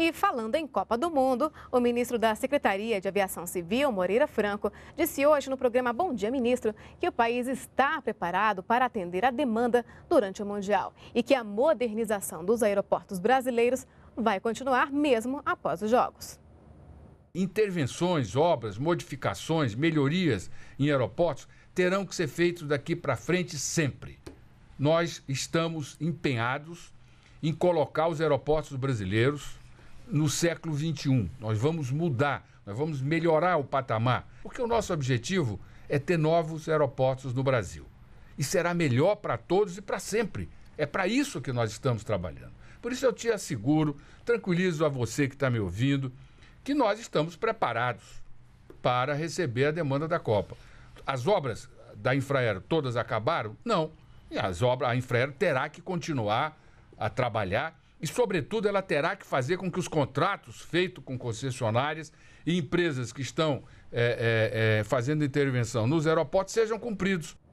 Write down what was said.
E falando em Copa do Mundo, o ministro da Secretaria de Aviação Civil, Moreira Franco, disse hoje no programa Bom Dia Ministro que o país está preparado para atender a demanda durante o Mundial e que a modernização dos aeroportos brasileiros vai continuar mesmo após os Jogos. Intervenções, obras, modificações, melhorias em aeroportos terão que ser feitos daqui para frente sempre. Nós estamos empenhados em colocar os aeroportos brasileiros no século XXI. Nós vamos mudar, nós vamos melhorar o patamar, porque o nosso objetivo é ter novos aeroportos no Brasil. E será melhor para todos e para sempre. É para isso que nós estamos trabalhando. Por isso eu te asseguro, tranquilizo a você que está me ouvindo, que nós estamos preparados para receber a demanda da Copa. As obras da Infraero todas acabaram? Não. E as obras, a Infraero terá que continuar a trabalhar e, sobretudo, ela terá que fazer com que os contratos feitos com concessionárias e empresas que estão é, é, é, fazendo intervenção nos aeroportos sejam cumpridos.